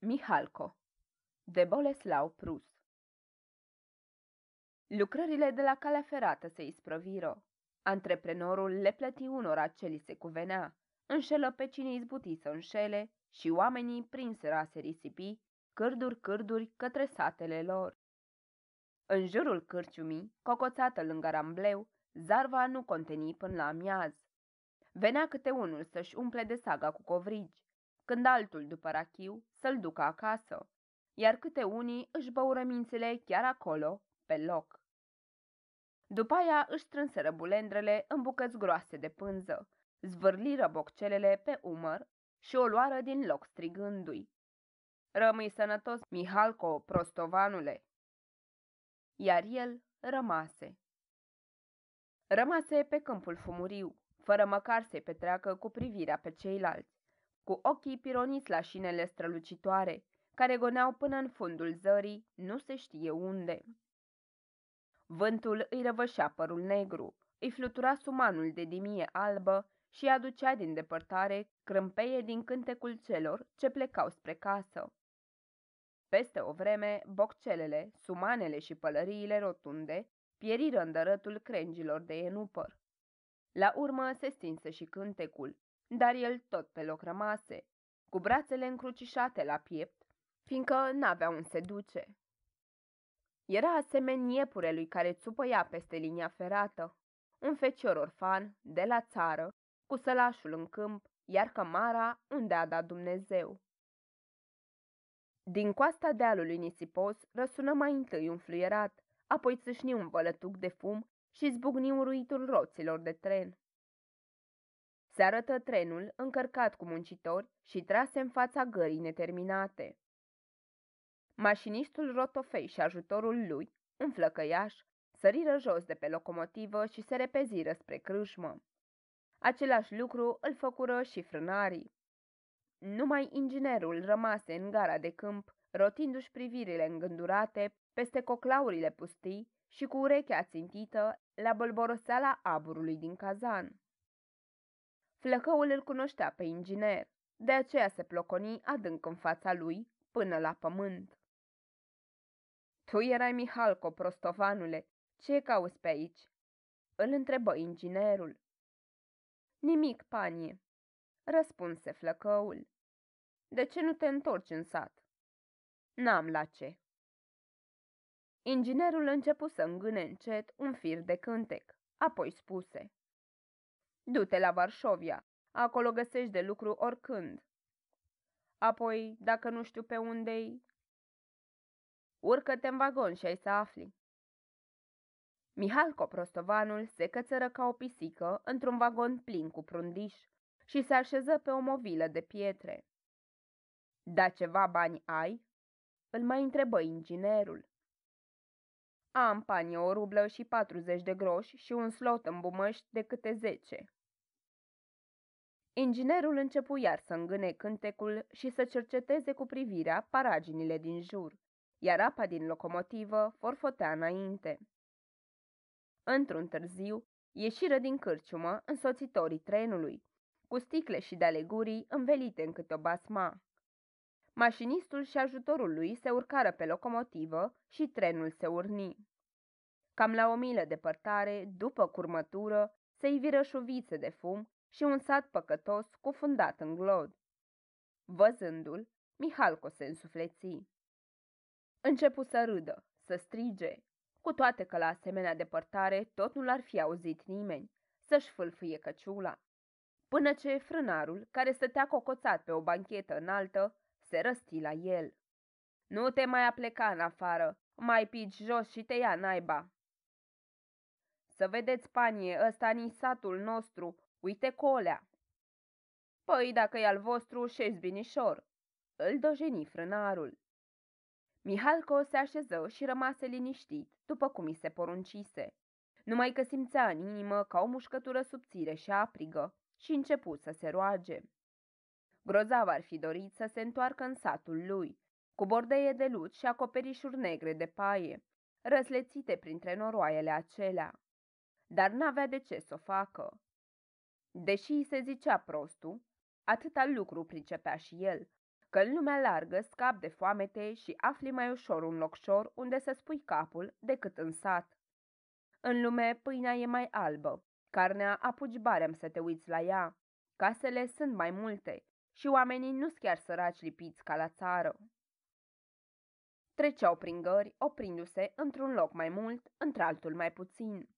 Mihalco de Boleslau Prus Lucrările de la calea ferată se isprăviră. Antreprenorul le plăti unora ce li se cuvenea, înșelă pe cine izbuti să înșele și oamenii prinseră a se risipi, cârduri cârduri către satele lor. În jurul cârciumii, cocoțată lângă rambleu, zarva nu conteni până la amiaz. Venea câte unul să-și umple de saga cu covrigi, când altul după rachiu să-l ducă acasă, iar câte unii își băură mințele chiar acolo, pe loc. După aia își strânseră bulendrele în bucăți groase de pânză, zvârliră boccelele pe umăr și o luară din loc strigându-i. Rămâi sănătos, Mihalco, prostovanule! Iar el rămase. Rămase pe câmpul fumuriu, fără măcar să-i petreacă cu privirea pe ceilalți cu ochii pironiți la șinele strălucitoare, care goneau până în fundul zării, nu se știe unde. Vântul îi răvășea părul negru, îi flutura sumanul de dimie albă și aducea din depărtare crâmpeie din cântecul celor ce plecau spre casă. Peste o vreme, boccelele, sumanele și pălăriile rotunde pieriră în dărătul crengilor de enupăr. La urmă se stinse și cântecul, dar el tot pe loc rămase, cu brațele încrucișate la piept, fiindcă n-avea un se duce. Era asemeni iepurelui care țupăia peste linia ferată, un fecior orfan, de la țară, cu sălașul în câmp, iar cămara unde a dat Dumnezeu. Din coasta dealului nisipos răsună mai întâi un fluierat, apoi țâșni un vălătuc de fum și zbucni un ruitul roților de tren. Se arătă trenul încărcat cu muncitori și trase în fața gării neterminate. Mașinistul Rotofei și ajutorul lui, un flăcăiaș, săriră jos de pe locomotivă și se repeziră spre crâșmă. Același lucru îl făcură și frânarii. Numai inginerul rămase în gara de câmp, rotindu-și privirile îngândurate peste coclaurile pustii și cu urechea țintită la bolboroseala aburului din cazan. Flăcăul îl cunoștea pe inginer, de aceea se ploconi adânc în fața lui, până la pământ. Tu erai Mihalco, prostovanule, ce cauți pe aici? Îl întrebă inginerul. Nimic, panie, răspunse flăcăul. De ce nu te întorci în sat? N-am la ce. Inginerul începu să îngâne încet un fir de cântec, apoi spuse. Du-te la Varșovia. Acolo găsești de lucru oricând. Apoi, dacă nu știu pe unde-i... Urcă-te în vagon și ai să afli. Mihalco Prostovanul se cățără ca o pisică într-un vagon plin cu prundiș și se așeză pe o movilă de pietre. Da ceva bani ai?" îl mai întrebă inginerul. Am pani o rublă și 40 de groși și un slot în bumăști de câte zece. Inginerul începu iar să îngâne cântecul și să cerceteze cu privirea paraginile din jur, iar apa din locomotivă forfotea înainte. Într-un târziu, ieșiră din cârciumă însoțitorii trenului, cu sticle și de-alegurii învelite în câte o basma. Mașinistul și ajutorul lui se urcară pe locomotivă și trenul se urni. Cam la o milă departare, după curmătură, se iviră șuvițe de fum și un sat păcătos cufundat în glod. Văzându-l, Mihalco se însufleți. Începu să râdă, să strige, cu toate că la asemenea depărtare tot nu l-ar fi auzit nimeni, să-și fâlfâie căciula. Până ce frânarul, care stătea cocoțat pe o banchetă înaltă, se răsti la el. Nu te mai apleca în afară, mai pici jos și te ia naiba. Să vedeți, panie, ăsta ni satul nostru, Uite colea! Păi, dacă e al vostru, șezi binișor! Îl dojeni frânarul. Mihalco se așeză și rămase liniștit, după cum i se poruncise. Numai că simțea în inimă ca o mușcătură subțire și aprigă și începu să se roage. Grozav ar fi dorit să se întoarcă în satul lui, cu bordeie de lut și acoperișuri negre de paie, răslețite printre noroaiele acelea. Dar n-avea de ce să o facă. Deși îi se zicea prostul, atâta lucru pricepea și el, că în lumea largă scap de foamete și afli mai ușor un locșor unde să spui capul decât în sat. În lume pâinea e mai albă, carnea apuci barem să te uiți la ea, casele sunt mai multe și oamenii nu sunt chiar săraci lipiți ca la țară. Treceau prin gări, oprindu-se într-un loc mai mult, într-altul mai puțin.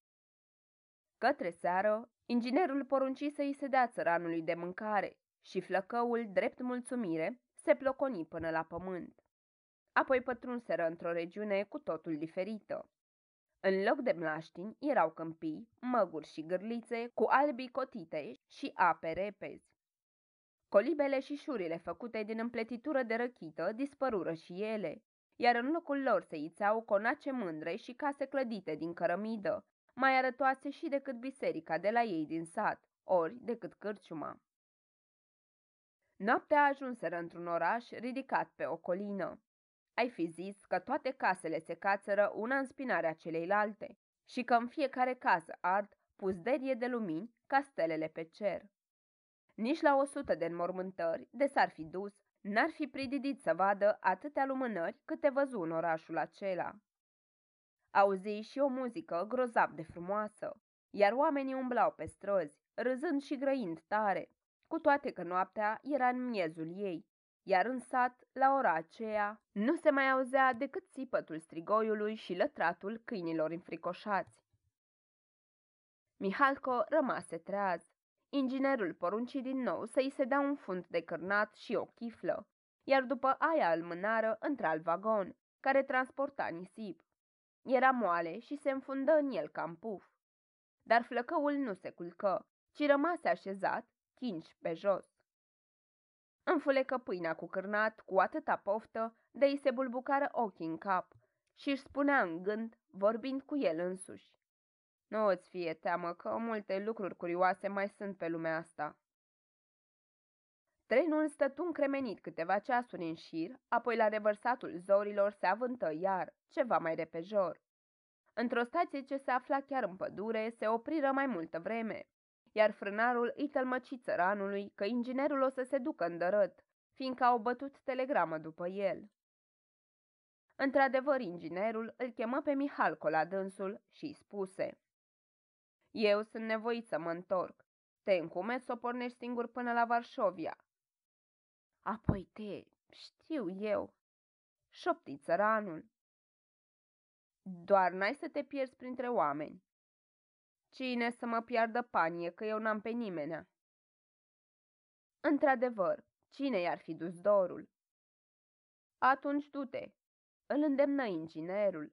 Către seară, Inginerul porunci să-i se dea țăranului de mâncare și flăcăul, drept mulțumire, se ploconi până la pământ. Apoi pătrunseră într-o regiune cu totul diferită. În loc de mlaștini erau câmpii, măguri și gârlițe cu albii cotite și ape repezi. Colibele și șurile făcute din împletitură de răchită dispărură și ele, iar în locul lor se ițeau conace mândre și case clădite din cărămidă, mai arătoase și decât biserica de la ei din sat, ori decât cârciuma. Noaptea ajunseră într-un oraș ridicat pe o colină. Ai fi zis că toate casele se cațără una în spinarea celeilalte și că în fiecare casă ard puzderie de lumini ca stelele pe cer. Nici la o sută de înmormântări, de s-ar fi dus, n-ar fi prididit să vadă atâtea lumânări câte văzu în orașul acela. Auzi și o muzică grozav de frumoasă, iar oamenii umblau pe străzi, râzând și grăind tare, cu toate că noaptea era în miezul ei, iar în sat, la ora aceea, nu se mai auzea decât țipătul strigoiului și lătratul câinilor înfricoșați. Mihalco rămase treaz. Inginerul porunci din nou să-i se dea un fund de cărnat și o chiflă, iar după aia îl mânară într-al vagon, care transporta nisip. Era moale și se înfundă în el cam puf. Dar flăcăul nu se culcă, ci rămase așezat, chinci pe jos. Înfulecă pâinea cu cârnat, cu atâta poftă, de i se bulbucară ochii în cap și își spunea în gând, vorbind cu el însuși. Nu îți fie teamă că multe lucruri curioase mai sunt pe lumea asta. Trenul stătu încremenit câteva ceasuri în șir, apoi la revărsatul zorilor se avântă iar, ceva mai repejor. Într-o stație ce se afla chiar în pădure, se opriră mai multă vreme, iar frânarul îi tălmăci țăranului că inginerul o să se ducă în dărât, fiindcă au bătut telegramă după el. Într-adevăr, inginerul îl chemă pe Mihalco la dânsul și îi spuse Eu sunt nevoit să mă întorc. Te încumeți să o pornești singur până la Varșovia. Apoi te, știu eu, șopti țăranul. Doar n-ai să te pierzi printre oameni. Cine să mă piardă panie, că eu n-am pe nimeni. Într-adevăr, cine i-ar fi dus dorul? Atunci du-te, îl îndemnă inginerul.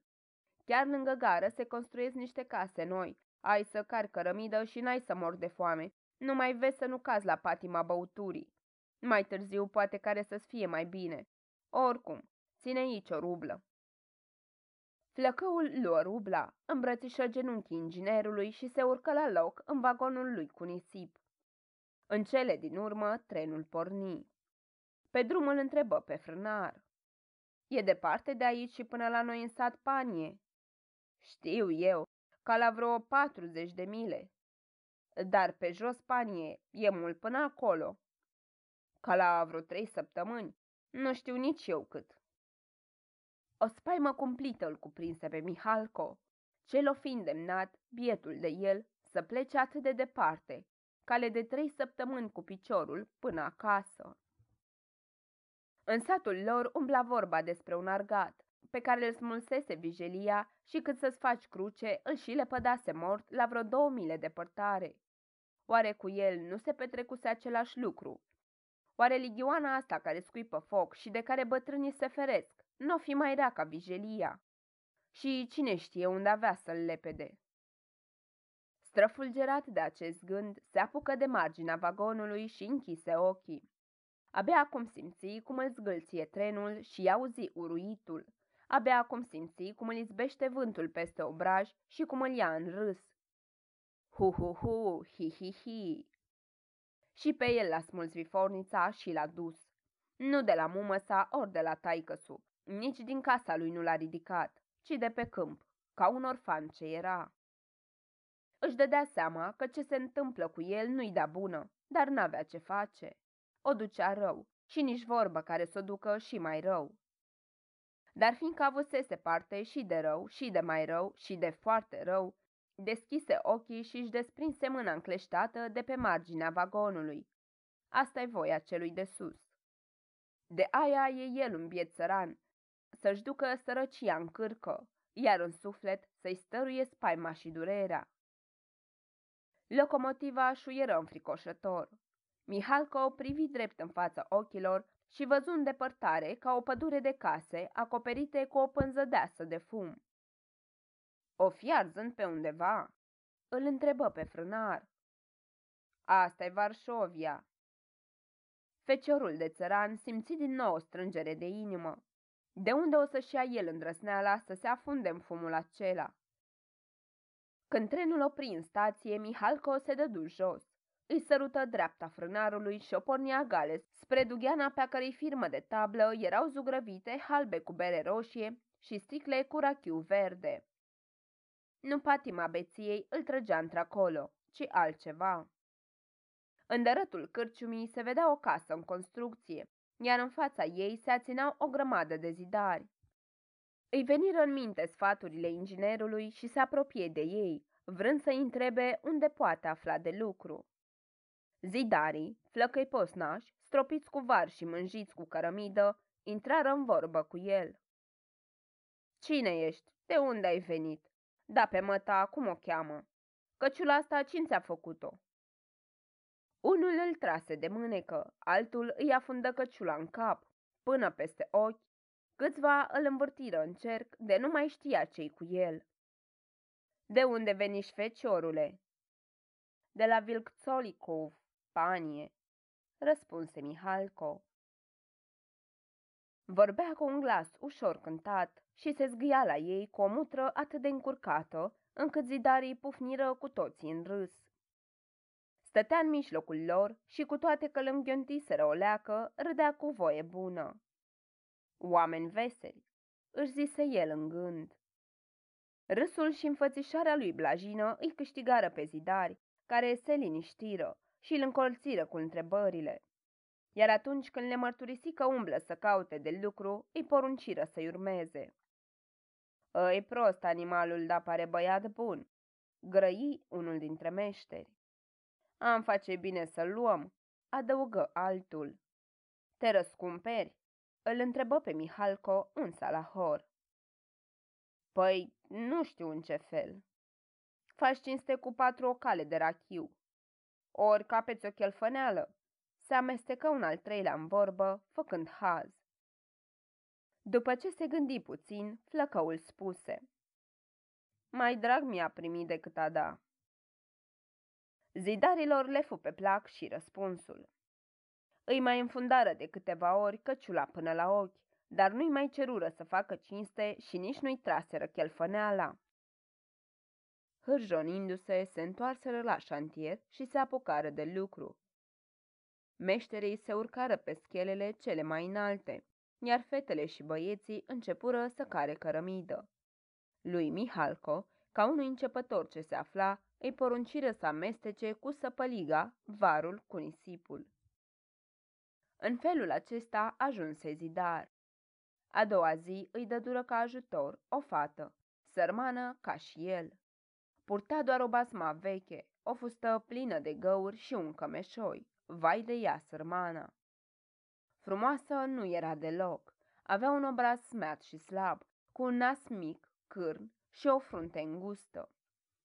Chiar lângă gară se construiesc niște case noi. Ai să car cărămidă și n-ai să mor de foame. Nu mai vezi să nu cazi la patima băuturii. Mai târziu poate care să-ți fie mai bine. Oricum, ține aici o rublă. Flăcăul luă rubla, îmbrățișă genunchii inginerului și se urcă la loc în vagonul lui cu nisip. În cele din urmă, trenul porni. Pe drum îl întrebă pe frânar. E departe de aici și până la noi în sat Panie. Știu eu, ca la vreo 40 de mile. Dar pe jos Panie e mult până acolo ca la vreo trei săptămâni, nu știu nici eu cât. O spaimă cumplită îl cuprinse pe Mihalco, cel o fi îndemnat, bietul de el, să plece atât de departe, cale de trei săptămâni cu piciorul până acasă. În satul lor umbla vorba despre un argat, pe care îl smulsese vijelia și cât să-ți faci cruce, îl și lepădase mort la vreo două mile departare. Oare cu el nu se petrecuse același lucru, Oare ligioana asta care scuipă foc și de care bătrânii se feresc, nu o fi mai rea ca vijelia? Și cine știe unde avea să-l lepede? Străfulgerat de acest gând, se apucă de marginea vagonului și închise ochii. Abia acum simți cum îl zgâlție trenul și auzi uruitul. Abia acum simți cum îl izbește vântul peste obraj și cum îl ia în râs. Hu hu hu, hi hi hi, și pe el l-a smuls vifornița și l-a dus. Nu de la mumă sa ori de la taicăsu, nici din casa lui nu l-a ridicat, ci de pe câmp, ca un orfan ce era. Își dădea seama că ce se întâmplă cu el nu-i da bună, dar n-avea ce face. O ducea rău și nici vorbă care să o ducă și mai rău. Dar fiindcă avusese parte și de rău, și de mai rău, și de foarte rău, Deschise ochii și își desprinse mâna încleștată de pe marginea vagonului. asta e voia celui de sus. De aia e el un biet săran, să-și ducă sărăcia în cârcă, iar în suflet să-i stăruie spaima și durerea. Locomotiva șuieră înfricoșător. Mihalco o privi drept în fața ochilor și văzu în depărtare ca o pădure de case acoperite cu o pânză deasă de fum. O fi arzând pe undeva?" Îl întrebă pe frânar. asta e Varșovia." Feciorul de țăran simți din nou o strângere de inimă. De unde o să-și ia el îndrăsneala să se afunde în fumul acela? Când trenul opri în stație, Mihalco se dădu jos. Îi sărută dreapta frânarului și o pornea Gales spre dugheana pe a cărei firmă de tablă erau zugrăvite halbe cu bere roșie și sticle cu rachiu verde. Nu patima beției îl trăgea într-acolo, ci altceva. În dărătul cârciumii se vedea o casă în construcție, iar în fața ei se aținau o grămadă de zidari. Îi veniră în minte sfaturile inginerului și se apropie de ei, vrând să-i întrebe unde poate afla de lucru. Zidarii, flăcăi posnași, stropiți cu var și mânjiți cu cărămidă, intrară în vorbă cu el. Cine ești? De unde ai venit? Da pe măta, cum o cheamă? Căciula asta cine ți-a făcut-o? Unul îl trase de mânecă, altul îi afundă căciula în cap, până peste ochi, câțiva îl învârtiră în cerc de nu mai știa ce cu el. De unde veniști, feciorule? De la Vilcțolicov, panie, răspunse Mihalco. Vorbea cu un glas ușor cântat și se zgâia la ei cu o mutră atât de încurcată, încât zidarii pufniră cu toții în râs. Stătea în mijlocul lor și cu toate că lânghiuntiseră o leacă, râdea cu voie bună. Oameni veseli, își zise el în gând. Râsul și înfățișarea lui Blajină îi câștigară pe zidari, care se liniștiră și îl încolțiră cu întrebările iar atunci când le mărturisi că umblă să caute de lucru, îi porunciră să-i urmeze. Îi ă, prost animalul, dar pare băiat bun, grăi unul dintre meșteri. Am face bine să luăm, adăugă altul. Te răscumperi? Îl întrebă pe Mihalco un salahor. Păi, nu știu în ce fel. Faci cinste cu patru ocale de rachiu. Ori capeți o chelfăneală, se amestecă un al treilea în vorbă, făcând haz. După ce se gândi puțin, flăcăul spuse. Mai drag mi-a primit decât a da. Zidarilor le fu pe plac și răspunsul. Îi mai înfundară de câteva ori căciula până la ochi, dar nu-i mai cerură să facă cinste și nici nu-i traseră chelfăneala. Hârjonindu-se, se întoarseră la șantier și se apucară de lucru, Meșterii se urcară pe schelele cele mai înalte, iar fetele și băieții începură să care cărămidă. Lui Mihalco, ca unui începător ce se afla, îi porunciră să amestece cu săpăliga, varul cu nisipul. În felul acesta ajunse zidar. A doua zi îi dădură ca ajutor o fată, sărmană ca și el. Purta doar o basma veche, o fustă plină de găuri și un cămeșoi, Vai de ea, sărmana! Frumoasă nu era deloc. Avea un obraz smeat și slab, cu un nas mic, cârn și o frunte îngustă.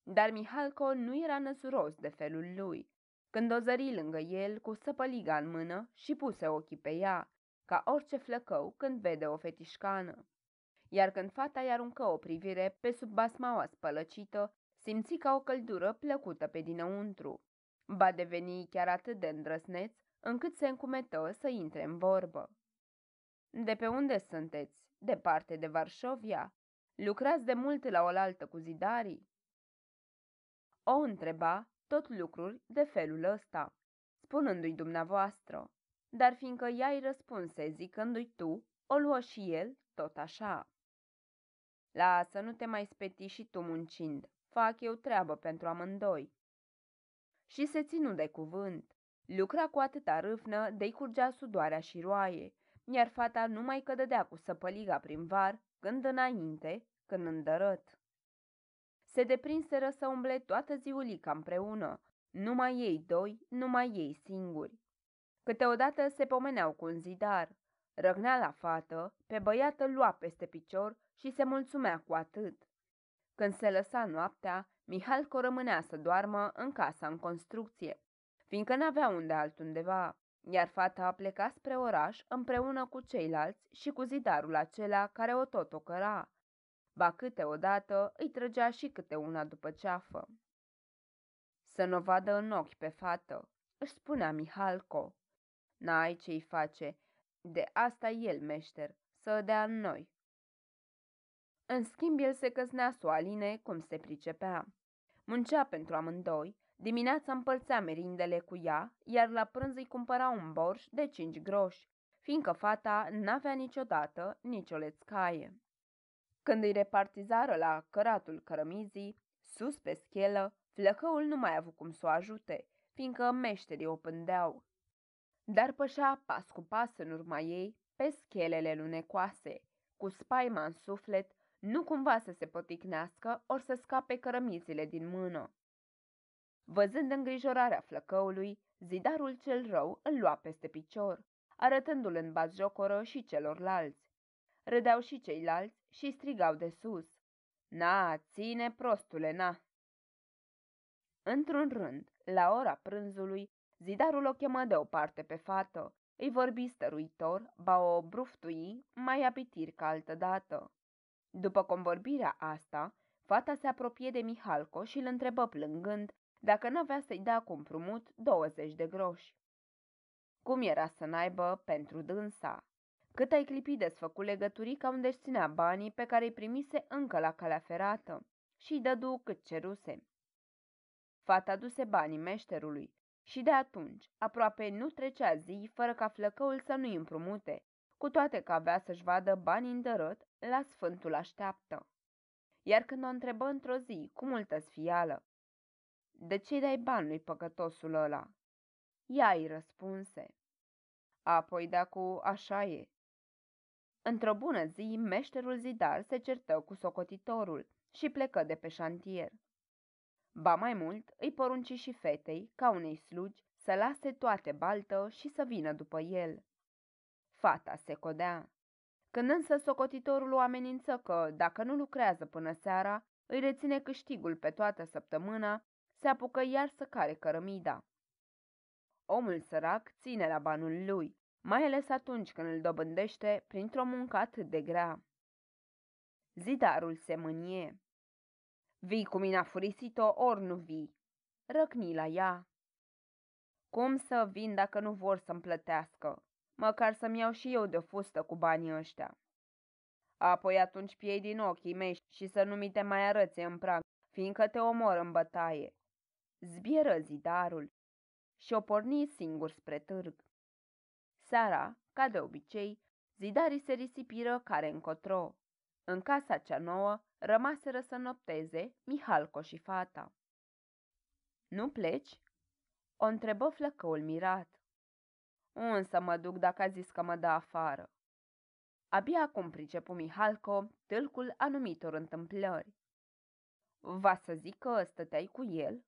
Dar Mihalco nu era năsuros de felul lui. Când o zări lângă el, cu săpăliga în mână și puse ochii pe ea, ca orice flăcău când vede o fetișcană. Iar când fata i aruncă o privire pe sub basmaua spălăcită, simți ca o căldură plăcută pe dinăuntru. Ba deveni chiar atât de îndrăsneț încât se încumetă să intre în vorbă. De pe unde sunteți? Departe de Varșovia? Lucrați de mult la oaltă cu zidarii? O întreba tot lucruri de felul ăsta, spunându-i dumneavoastră, dar fiindcă ea îi răspunse zicându-i tu, o luă și el tot așa. Lasă, nu te mai speti și tu muncind, fac eu treabă pentru amândoi și se ținu de cuvânt. Lucra cu atâta râfnă de-i curgea sudoarea și roaie, iar fata nu mai cădădea cu săpăliga prin var, când înainte, când îndărăt. Se deprinseră să umble toată ziulica împreună, numai ei doi, numai ei singuri. Câteodată se pomeneau cu un zidar. Răgnea la fată, pe băiat lua peste picior și se mulțumea cu atât. Când se lăsa noaptea, Mihalco rămânea să doarmă în casa în construcție, fiindcă n-avea unde altundeva, iar fata a plecat spre oraș împreună cu ceilalți și cu zidarul acela care o tot ocăra. Ba câteodată îi trăgea și câte una după ceafă. Să nu vadă în ochi pe fată, își spunea Mihalco. N-ai ce-i face, de asta el meșter, să dea în noi. În schimb, el se căsnea cu Aline cum se pricepea. Muncea pentru amândoi, dimineața împărțea merindele cu ea, iar la prânz îi cumpăra un borș de cinci groși, fiindcă fata n-avea niciodată nicio lețcaie. Când îi repartizară la căratul cărămizii, sus pe schelă, flăcăul nu mai avut cum să o ajute, fiindcă meșterii o pândeau. Dar pășea pas cu pas în urma ei, pe schelele lunecoase, cu spaima în suflet, nu cumva să se poticnească ori să scape cărămizile din mână. Văzând îngrijorarea flăcăului, zidarul cel rău îl lua peste picior, arătându-l în bazjocoră și celorlalți. Râdeau și ceilalți și strigau de sus. Na, ține, prostule, na! Într-un rând, la ora prânzului, zidarul o chemă de o parte pe fată, îi vorbi stăruitor, ba o bruftui, mai apitir ca altădată. După convorbirea asta, fata se apropie de Mihalco și îl întrebă plângând dacă n-avea să-i dea cu împrumut 20 de groși. Cum era să naibă pentru dânsa? Cât ai clipit desfăcu legăturii ca unde ținea banii pe care îi primise încă la calea ferată și i dădu cât ceruse. Fata duse banii meșterului și de atunci aproape nu trecea zi fără ca flăcăul să nu-i împrumute, cu toate că avea să-și vadă bani în dărât, la sfântul așteaptă. Iar când o întrebă într-o zi cu multă sfială, De ce dai bani lui păcătosul ăla?" Ea îi răspunse. Apoi dacă așa e. Într-o bună zi, meșterul zidar se certă cu socotitorul și plecă de pe șantier. Ba mai mult, îi porunci și fetei, ca unei slugi, să lase toate baltă și să vină după el. Fata se codea. Când însă socotitorul o amenință că, dacă nu lucrează până seara, îi reține câștigul pe toată săptămâna, se apucă iar să care cărămida. Omul sărac ține la banul lui, mai ales atunci când îl dobândește printr-o muncă atât de grea. Zidarul se mânie. Vii cu mine furisito, ori nu vii. Răcni la ea. Cum să vin dacă nu vor să-mi plătească? măcar să-mi iau și eu de fustă cu banii ăștia. Apoi atunci piei din ochii mei și să nu mi te mai arăți în prag, fiindcă te omor în bătaie. Zbieră zidarul și o porni singur spre târg. Sara, ca de obicei, zidarii se risipiră care încotro. În casa cea nouă rămaseră să nopteze Mihalco și fata. Nu pleci?" o întrebă flăcăul mirat să mă duc dacă a zis că mă dă afară. Abia acum pricepu Mihalco tâlcul anumitor întâmplări. Va să zic că stăteai cu el?"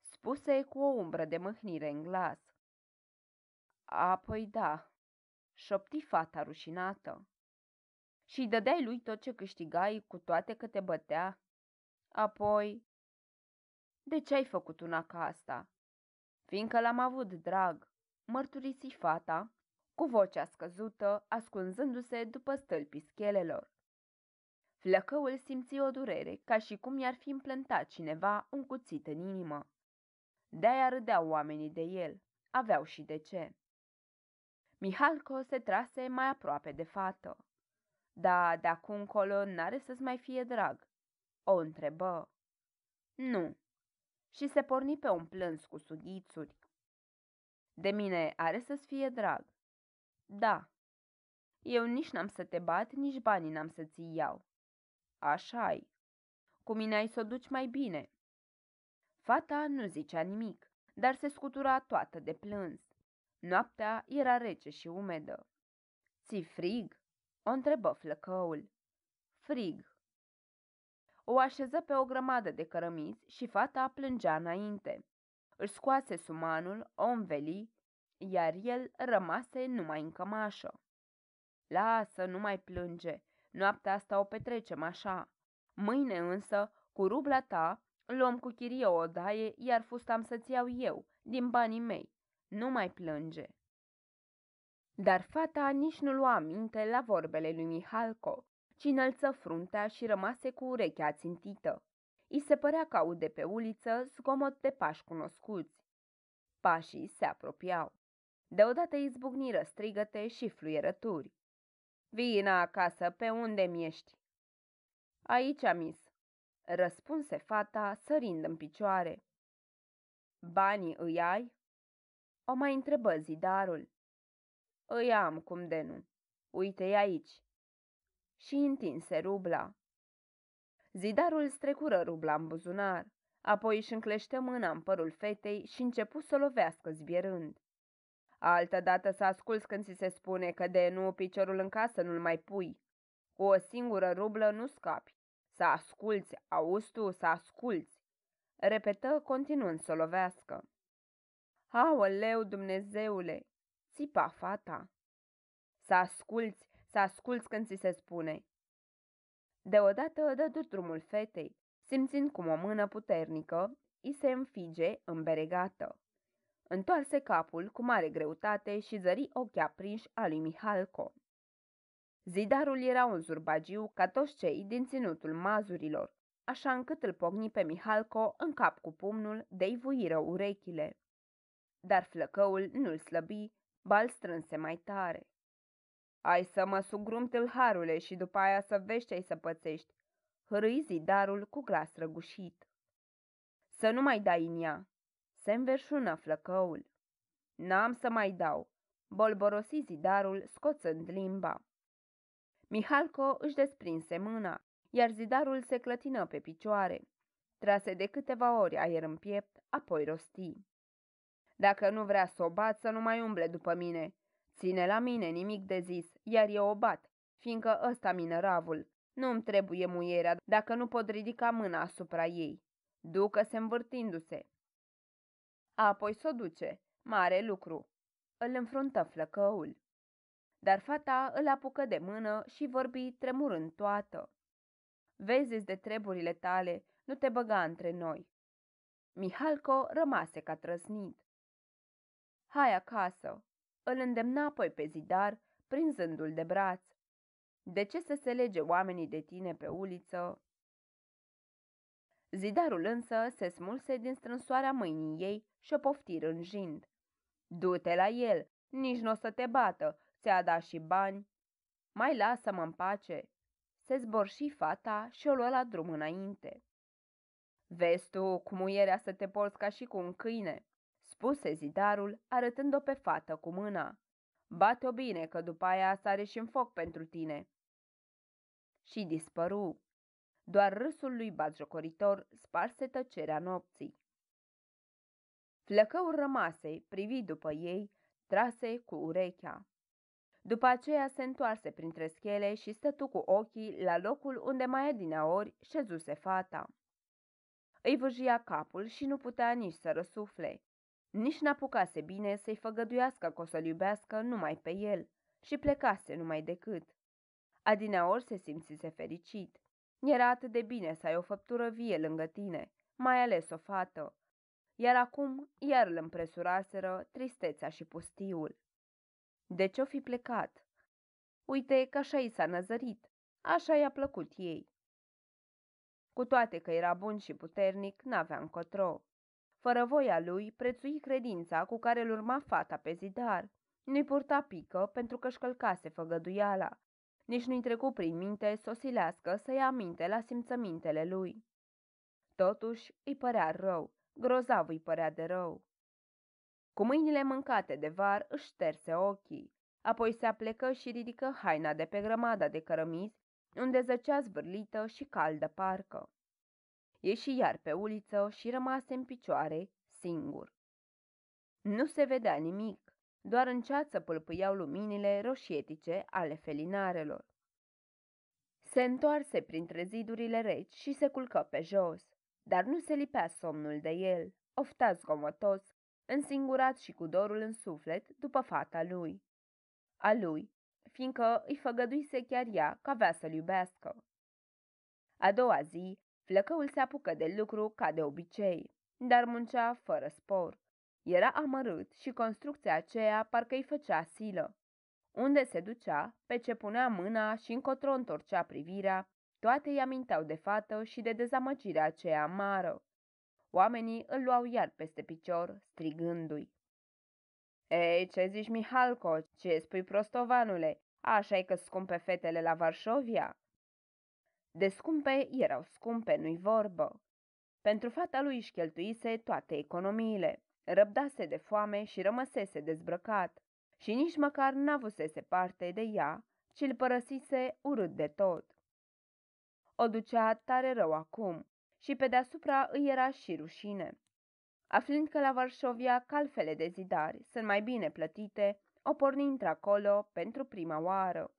spuse cu o umbră de mâhnire în glas. Apoi da, șopti fata rușinată. Și dădeai lui tot ce câștigai, cu toate că te bătea. Apoi, de ce ai făcut una ca asta? Fiindcă l-am avut drag mărturisi fata, cu vocea scăzută, ascunzându-se după stâlpii schelelor. Flăcăul simți o durere, ca și cum i-ar fi implantat cineva un cuțit în inimă. De-aia râdeau oamenii de el, aveau și de ce. Mihalco se trase mai aproape de fată. Da, de acum încolo n-are să-ți mai fie drag. O întrebă. Nu. Și se porni pe un plâns cu sughițuri. De mine are să-ți fie drag. Da. Eu nici n-am să te bat, nici banii n-am să ți iau. așa ai. Cu mine ai să o duci mai bine. Fata nu zicea nimic, dar se scutura toată de plâns. Noaptea era rece și umedă. Ți frig? O întrebă flăcăul. Frig. O așeză pe o grămadă de cărămizi și fata plângea înainte. Își scoase sumanul, o înveli, iar el rămase numai în cămașă. Lasă, nu mai plânge, noaptea asta o petrecem așa. Mâine însă, cu rubla ta, luăm cu chirie o daie, iar fustam să-ți iau eu, din banii mei. Nu mai plânge. Dar fata nici nu lua aminte la vorbele lui Mihalco, ci înălță fruntea și rămase cu urechea țintită. I se părea că aude pe uliță zgomot de pași cunoscuți. Pașii se apropiau. Deodată izbucniră strigăte și fluierături. Vina acasă, pe unde miești? Aici, mis, răspunse fata, sărind în picioare. Banii îi ai? O mai întrebă zidarul. Îi am, cum de nu. Uite-i aici. Și întinse rubla. Zidarul strecură rubla în buzunar, apoi își înclește mâna în părul fetei și începu să lovească zbierând. Altă dată să asculți când ți se spune că de nu piciorul în casă nu-l mai pui. Cu o singură rublă nu scapi. Să asculți, auzi tu, să asculți. Repetă continuând să lovească. Aoleu, Dumnezeule, țipa fata. Să asculți, să asculți când ți se spune. Deodată dădu drumul fetei, simțind cum o mână puternică îi se înfige îmberegată. Întoarse capul cu mare greutate și zări ochii aprinși al lui Mihalco. Zidarul era un zurbagiu ca toți cei din ținutul mazurilor, așa încât îl pogni pe Mihalco în cap cu pumnul de vuiră urechile. Dar flăcăul nu-l slăbi, bal strânse mai tare. Ai să mă sugrum tâlharule și după aia să vezi ce ai să pățești. Hârâi zidarul cu glas răgușit. Să nu mai dai în ea. Se înverșună flăcăul. N-am să mai dau. Bolborosi zidarul scoțând limba. Mihalco își desprinse mâna, iar zidarul se clătină pe picioare. Trase de câteva ori aer în piept, apoi rosti. Dacă nu vrea să o bat, să nu mai umble după mine. Ține la mine nimic de zis iar eu o bat, fiindcă ăsta mineravul. Nu-mi trebuie muierea dacă nu pot ridica mâna asupra ei. Ducă-se învârtindu-se. Apoi s-o duce. Mare lucru. Îl înfruntă flăcăul. Dar fata îl apucă de mână și vorbi tremurând toată. vezi de treburile tale, nu te băga între noi. Mihalco rămase ca trăsnit. Hai acasă. Îl îndemna apoi pe zidar prinzându-l de braț. De ce să se lege oamenii de tine pe uliță? Zidarul însă se smulse din strânsoarea mâinii ei și o pofti rânjind. Du-te la el, nici nu o să te bată, ți-a dat și bani. Mai lasă-mă în pace. Se zborși fata și o lua la drum înainte. Vezi tu cum să te porți ca și cu un câine, spuse zidarul, arătând-o pe fată cu mâna. Bate-o bine, că după aia sare și în foc pentru tine. Și dispăru. Doar râsul lui bazjocoritor sparse tăcerea nopții. Flăcăul rămase, privi după ei, trase cu urechea. După aceea se întoarse printre schele și stătu cu ochii la locul unde mai adinaori șezuse fata. Îi vâjia capul și nu putea nici să răsufle. Nici n-apucase bine să-i făgăduiască că o să-l iubească numai pe el și plecase numai decât. Adineaori se simțise fericit. Era atât de bine să ai o făptură vie lângă tine, mai ales o fată. Iar acum iar îl împresuraseră tristețea și pustiul. De ce-o fi plecat? Uite că așa i s-a năzărit, așa i-a plăcut ei. Cu toate că era bun și puternic, n-avea încotro. Fără voia lui, prețui credința cu care îl urma fata pe zidar. Nu-i purta pică pentru că-și călcase făgăduiala. Nici nu-i trecu prin minte să o silească să ia minte la simțămintele lui. Totuși, îi părea rău, grozav îi părea de rău. Cu mâinile mâncate de var își șterse ochii, apoi se aplecă și ridică haina de pe grămada de cărămizi, unde zăcea zvârlită și caldă parcă ieși iar pe uliță și rămase în picioare, singur. Nu se vedea nimic, doar în ceață pâlpâiau luminile roșietice ale felinarelor. Se întoarse printre zidurile reci și se culcă pe jos, dar nu se lipea somnul de el, ofta zgomotos, însingurat și cu dorul în suflet după fata lui. A lui, fiindcă îi făgăduise chiar ea că avea să-l iubească. A doua zi, Flăcăul se apucă de lucru ca de obicei, dar muncea fără spor. Era amărât și construcția aceea parcă îi făcea silă. Unde se ducea, pe ce punea mâna și încotro întorcea privirea, toate îi aminteau de fată și de dezamăgirea aceea amară. Oamenii îl luau iar peste picior, strigându-i. Ei, ce zici, Mihalco? Ce spui, prostovanule? Așa i că scumpe fetele la Varșovia?" De scumpe erau scumpe, nu-i vorbă. Pentru fata lui își cheltuise toate economiile, răbdase de foame și rămăsese dezbrăcat și nici măcar n-avusese parte de ea, ci îl părăsise urât de tot. O ducea tare rău acum și pe deasupra îi era și rușine. Aflând că la Varșovia calfele de zidari sunt mai bine plătite, o porni într-acolo pentru prima oară.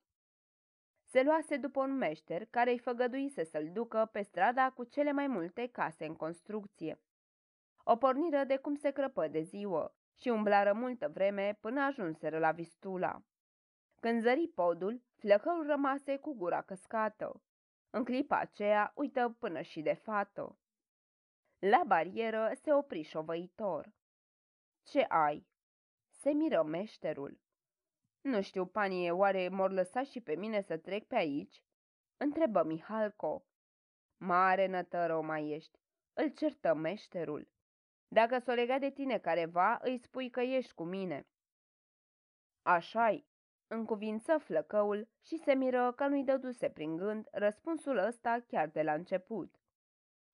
Se luase după un meșter care îi făgăduise să-l ducă pe strada cu cele mai multe case în construcție. O porniră de cum se crăpă de ziua și umblară multă vreme până ajunseră la Vistula. Când zări podul, flăcăul rămase cu gura căscată. În clipa aceea uită până și de fată. La barieră se opri șovăitor. Ce ai?" se miră meșterul. Nu știu, panie, oare mor lăsa și pe mine să trec pe aici? Întrebă Mihalco. Mare nătără mai ești. Îl certă meșterul. Dacă s-o lega de tine careva, îi spui că ești cu mine. Așa-i, încuvință flăcăul și se miră că nu-i dăduse prin gând răspunsul ăsta chiar de la început.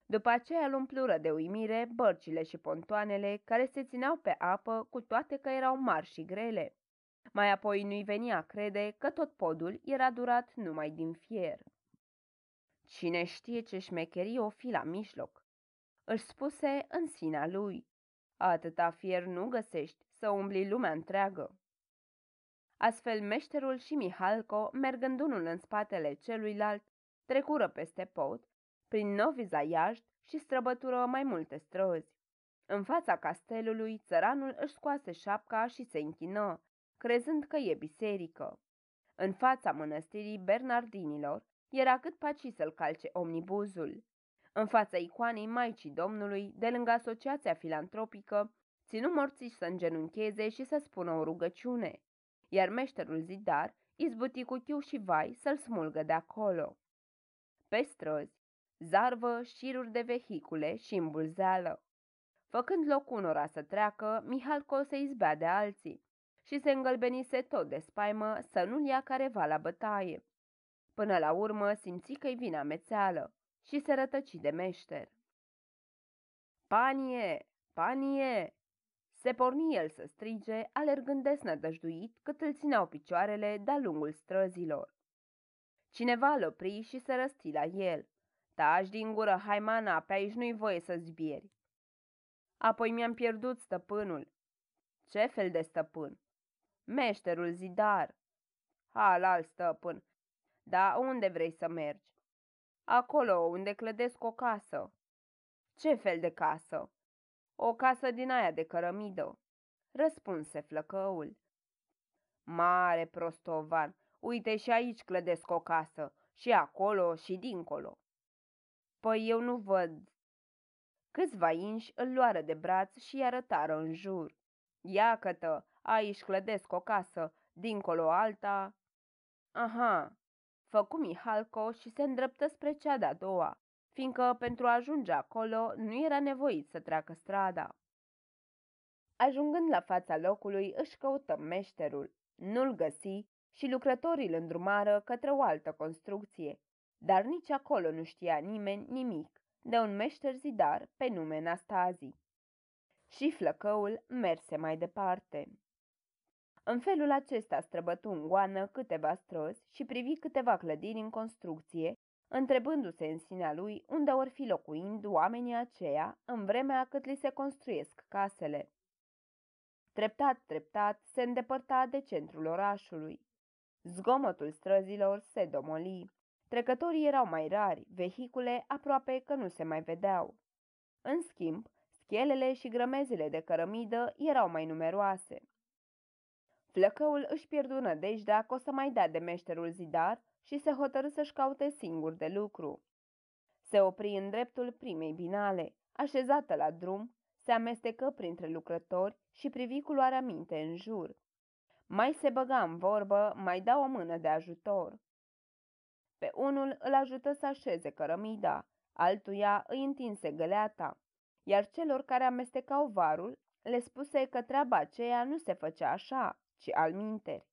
După aceea îl umplură de uimire bărcile și pontoanele care se țineau pe apă cu toate că erau mari și grele. Mai apoi nu-i venia crede că tot podul era durat numai din fier. Cine știe ce șmecherie o fi la mijloc? Își spuse în sina lui. Atâta fier nu găsești să umbli lumea întreagă. Astfel, meșterul și Mihalco, mergând unul în spatele celuilalt, trecură peste pod, prin novi zaiași și străbătură mai multe străzi. În fața castelului, țăranul își scoase șapca și se închină, crezând că e biserică. În fața mănăstirii Bernardinilor era cât paci să-l calce omnibuzul. În fața icoanei Maicii Domnului, de lângă asociația filantropică, ținu morții să îngenuncheze și să spună o rugăciune, iar meșterul Zidar izbuti cu chiu și vai să-l smulgă de acolo. Pe străzi, zarvă, șiruri de vehicule și îmbulzeală. Făcând loc unora să treacă, Mihalco se izbea de alții, și se îngălbenise tot de spaimă să nu-l ia careva la bătaie. Până la urmă simți că-i vina amețeală și se rătăci de meșter. Panie! Panie! Se porni el să strige, alergând desnădăjduit cât îl țineau picioarele de-a lungul străzilor. Cineva îl opri și se răsti la el. Taci din gură, haimana, pe aici nu-i voie să zbieri. Apoi mi-am pierdut stăpânul. Ce fel de stăpân? Meșterul zidar. Halal, stăpân. Da, unde vrei să mergi? Acolo unde clădesc o casă. Ce fel de casă? O casă din aia de cărămidă. Răspunse flăcăul. Mare prostovan, uite și aici clădesc o casă, și acolo și dincolo. Păi eu nu văd. Câțiva inși îl luară de braț și i arătară în jur. Iacătă, Aici clădesc o casă, dincolo alta... Aha, făcu Mihalco și se îndreptă spre cea de-a doua, fiindcă pentru a ajunge acolo nu era nevoit să treacă strada. Ajungând la fața locului, își căută meșterul. Nu-l găsi și lucrătorii îl îndrumară către o altă construcție, dar nici acolo nu știa nimeni nimic de un meșter zidar pe nume Nastazi. Și flăcăul merse mai departe. În felul acesta străbătu în goană câteva străzi și privi câteva clădiri în construcție, întrebându-se în sinea lui unde or fi locuind oamenii aceia în vremea cât li se construiesc casele. Treptat, treptat, se îndepărta de centrul orașului. Zgomotul străzilor se domoli. Trecătorii erau mai rari, vehicule aproape că nu se mai vedeau. În schimb, schelele și grămezile de cărămidă erau mai numeroase. Flăcăul își pierdu nădejdea deci dacă o să mai dea de meșterul zidar și se hotărâ să-și caute singur de lucru. Se opri în dreptul primei binale, așezată la drum, se amestecă printre lucrători și privi culoarea minte în jur. Mai se băga în vorbă, mai da o mână de ajutor. Pe unul îl ajută să așeze cărămida, altuia îi întinse găleata, iar celor care amestecau varul le spuse că treaba aceea nu se făcea așa, ci minteri.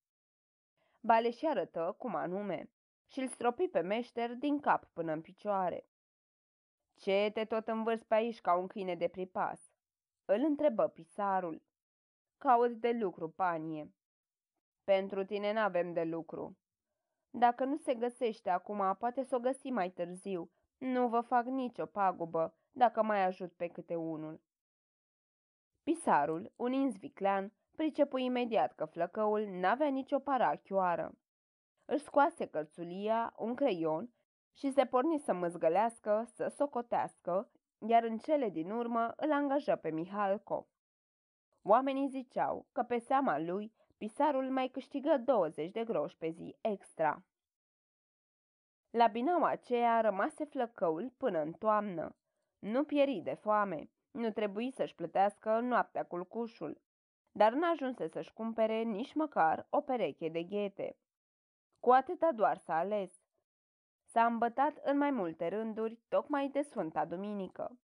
Baleși arătă cum anume și îl stropi pe meșter din cap până în picioare. Ce te tot învârți pe aici ca un câine de pripas? Îl întrebă pisarul. Caut de lucru, panie. Pentru tine n-avem de lucru. Dacă nu se găsește acum, poate să o găsi mai târziu. Nu vă fac nicio pagubă dacă mai ajut pe câte unul. Pisarul, un inzviclean, Pricepu imediat că flăcăul n-avea nicio parachioară. Își scoase cărțulia, un creion și se porni să măzgălească, să socotească, iar în cele din urmă îl angajă pe Mihalco. Oamenii ziceau că pe seama lui pisarul mai câștigă 20 de groși pe zi extra. La binaua aceea rămase flăcăul până în toamnă. Nu pieri de foame, nu trebuie să-și plătească noaptea culcușul, dar n-ajunse să-și cumpere nici măcar o pereche de ghete. Cu atâta doar s-a ales. S-a îmbătat în mai multe rânduri, tocmai de Sfânta Duminică.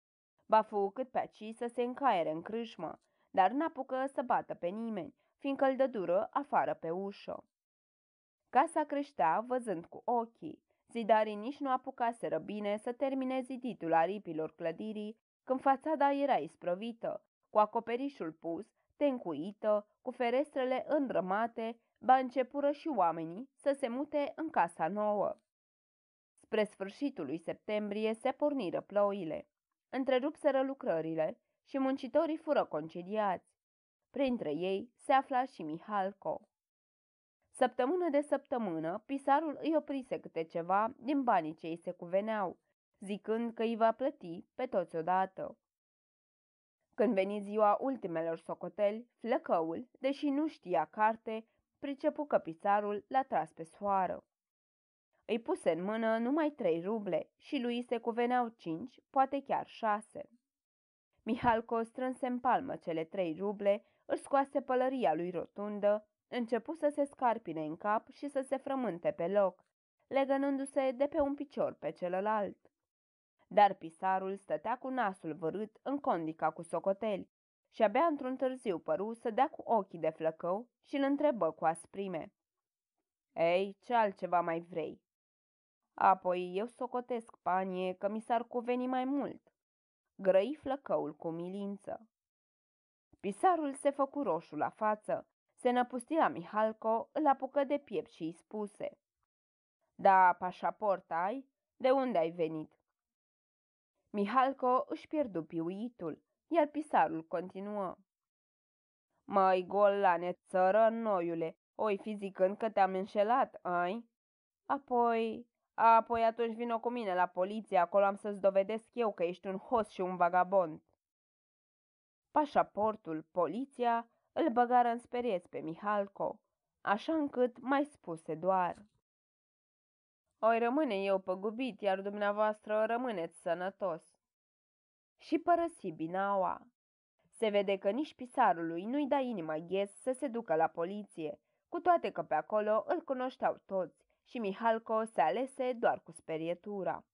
Ba fu cât pe aci să se încaere în crâșmă, dar n-apucă să bată pe nimeni, fiindcă îl dă dură afară pe ușă. Casa creștea văzând cu ochii. Zidarii nici nu apucaseră bine să termine ziditul aripilor clădirii, când fațada era isprăvită, cu acoperișul pus tencuită, cu ferestrele înrămate, ba începură și oamenii să se mute în casa nouă. Spre sfârșitul lui septembrie se porniră ploile. Întrerupseră lucrările și muncitorii fură concediați. Printre ei se afla și Mihalco. Săptămână de săptămână, pisarul îi oprise câte ceva din banii ce îi se cuveneau, zicând că îi va plăti pe toți odată. Când veni ziua ultimelor socoteli, flăcăul, deși nu știa carte, pricepu că pisarul l-a tras pe soară. Îi puse în mână numai trei ruble și lui se cuveneau cinci, poate chiar șase. Mihalco strânse în palmă cele trei ruble, își scoase pălăria lui rotundă, începu să se scarpine în cap și să se frământe pe loc, legănându-se de pe un picior pe celălalt dar pisarul stătea cu nasul vărât în condica cu socoteli și abia într-un târziu păru să dea cu ochii de flăcău și îl întrebă cu asprime. Ei, ce altceva mai vrei? Apoi eu socotesc, panie, că mi s-ar cuveni mai mult. Grăi flăcăul cu milință. Pisarul se făcu roșu la față, se năpusti la Mihalco, îl apucă de piept și îi spuse. Da, pașaport ai? De unde ai venit? Mihalco își pierdu piuitul, iar pisarul continuă. Mai golane, țără noiule, oi fi zicând că te-am înșelat, ai? Apoi... Apoi atunci vino cu mine la poliție, acolo am să-ți dovedesc eu că ești un host și un vagabond. Pașaportul, poliția, îl băgară în spereți pe Mihalco, așa încât mai spuse doar. Oi rămâne eu păgubit, iar dumneavoastră rămâneți sănătos. Și părăsi Binaua. Se vede că nici pisarului nu-i da inima ghes să se ducă la poliție, cu toate că pe acolo îl cunoșteau toți și Mihalco se alese doar cu sperietura.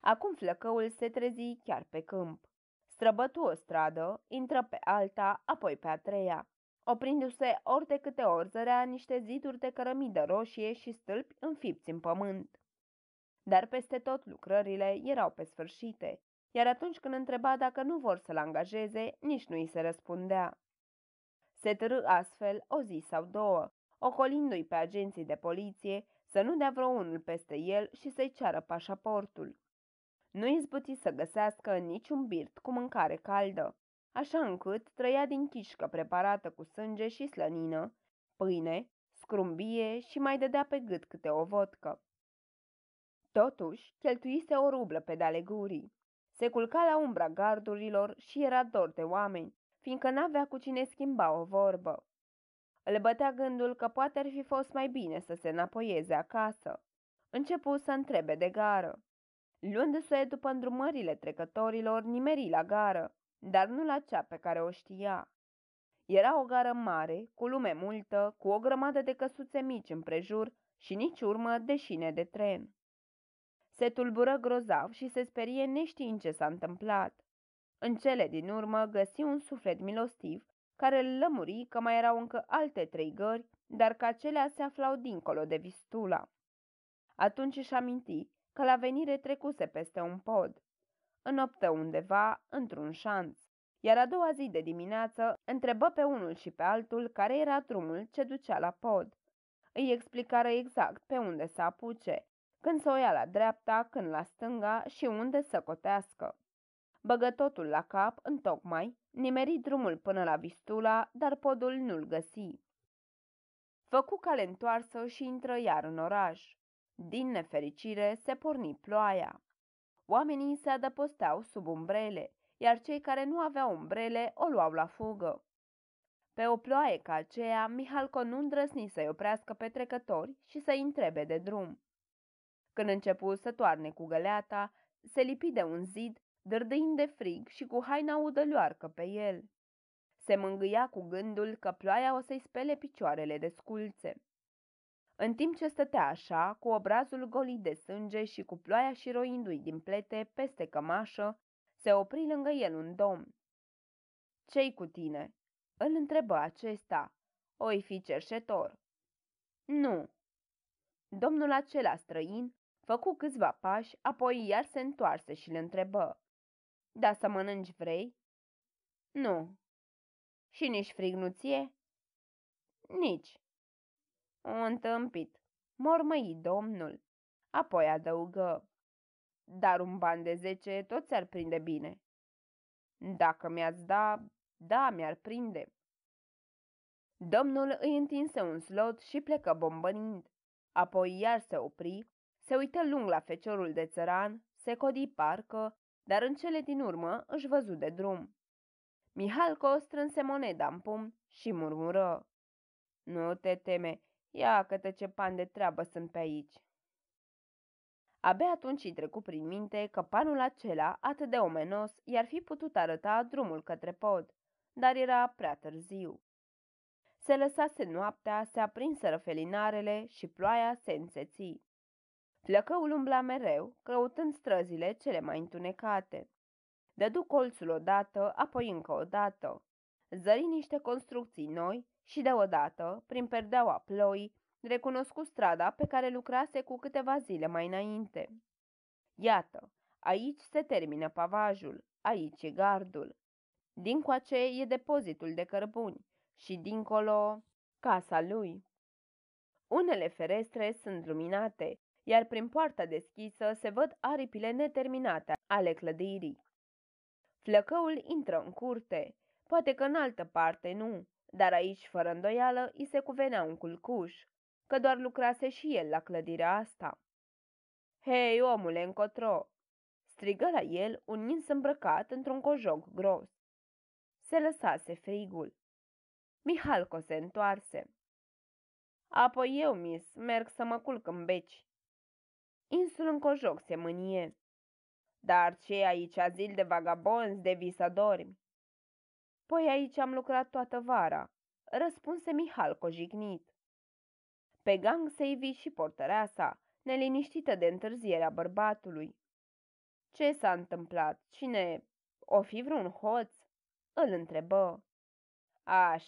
Acum flăcăul se trezi chiar pe câmp. Străbătu o stradă, intră pe alta, apoi pe a treia oprindu-se ori de câte ori zărea niște ziduri de cărămidă roșie și stâlpi înfipți în pământ. Dar peste tot lucrările erau pe sfârșite, iar atunci când întreba dacă nu vor să-l angajeze, nici nu îi se răspundea. Se târâ astfel o zi sau două, ocolindu-i pe agenții de poliție să nu dea unul peste el și să-i ceară pașaportul. Nu izbuti să găsească niciun birt cu mâncare caldă, așa încât trăia din chișcă preparată cu sânge și slănină, pâine, scrumbie și mai dădea pe gât câte o vodcă. Totuși, cheltuise o rublă pe dalegurii. Se culca la umbra gardurilor și era dor de oameni, fiindcă n-avea cu cine schimba o vorbă. Îl bătea gândul că poate ar fi fost mai bine să se înapoieze acasă. Începu să întrebe de gară. Luându-se după îndrumările trecătorilor, nimeri la gară, dar nu la cea pe care o știa. Era o gară mare, cu lume multă, cu o grămadă de căsuțe mici împrejur și nici urmă de șine de tren. Se tulbură grozav și se sperie neștiind ce s-a întâmplat. În cele din urmă găsi un suflet milostiv care îl lămuri că mai erau încă alte trei gări, dar că acelea se aflau dincolo de Vistula. Atunci își aminti că la venire trecuse peste un pod înoptă undeva într-un șanț. Iar a doua zi de dimineață întrebă pe unul și pe altul care era drumul ce ducea la pod. Îi explicară exact pe unde să apuce, când să o ia la dreapta, când la stânga și unde să cotească. Băgă totul la cap, întocmai, nimeri drumul până la Vistula, dar podul nu-l găsi. Făcu cale întoarsă și intră iar în oraș. Din nefericire se porni ploaia. Oamenii se adăposteau sub umbrele, iar cei care nu aveau umbrele o luau la fugă. Pe o ploaie ca aceea, Mihalco nu îndrăsni să-i oprească pe trecători și să-i întrebe de drum. Când începu să toarne cu găleata, se lipi de un zid, dârdâind de frig și cu haina udălioarcă pe el. Se mângâia cu gândul că ploaia o să-i spele picioarele de sculțe. În timp ce stătea așa, cu obrazul golit de sânge și cu ploaia și roindu-i din plete peste cămașă, se opri lângă el un domn. Ce-i cu tine?" îl întrebă acesta. Oi fi cerșetor." Nu." Domnul acela străin făcu câțiva pași, apoi iar se întoarse și le întrebă. Da să mănânci vrei?" Nu." Și nici frig nu ție?" Nici." O întâmpit, mormăi domnul. Apoi adăugă, dar un ban de zece tot ți-ar prinde bine. Dacă mi-ați da, da, mi-ar prinde. Domnul îi întinse un slot și plecă bombănind. Apoi iar se opri, se uită lung la feciorul de țăran, se codi parcă, dar în cele din urmă își văzu de drum. Mihalco strânse moneda în pumn și murmură. Nu te teme, Ia că ce pan de treabă sunt pe aici. Abia atunci îi trecu prin minte că panul acela, atât de omenos, i-ar fi putut arăta drumul către pod, dar era prea târziu. Se lăsase noaptea, se aprinseră felinarele și ploaia se înseții. Flăcăul umbla mereu, căutând străzile cele mai întunecate. Dădu colțul odată, apoi încă o dată. Zări niște construcții noi, și deodată, prin perdeaua ploii, recunoscu strada pe care lucrase cu câteva zile mai înainte. Iată, aici se termină pavajul, aici e gardul. coace e depozitul de cărbuni și dincolo casa lui. Unele ferestre sunt luminate, iar prin poarta deschisă se văd aripile neterminate ale clădirii. Flăcăul intră în curte, poate că în altă parte nu, dar aici, fără îndoială, îi se cuvenea un culcuș, că doar lucrase și el la clădirea asta. Hei, omule, încotro!" strigă la el un nins îmbrăcat într-un cojoc gros. Se lăsase frigul. Mihalco se întoarse. Apoi eu, mis, merg să mă culc în beci. Insul în cojoc se mânie. Dar ce aici, azil de vagabonzi, de visadori? Păi aici am lucrat toată vara, răspunse Mihal cojignit. Pe gang se ivi și sa, neliniștită de întârzierea bărbatului. Ce s-a întâmplat? Cine? O fi vreun hoț? Îl întrebă. Aș,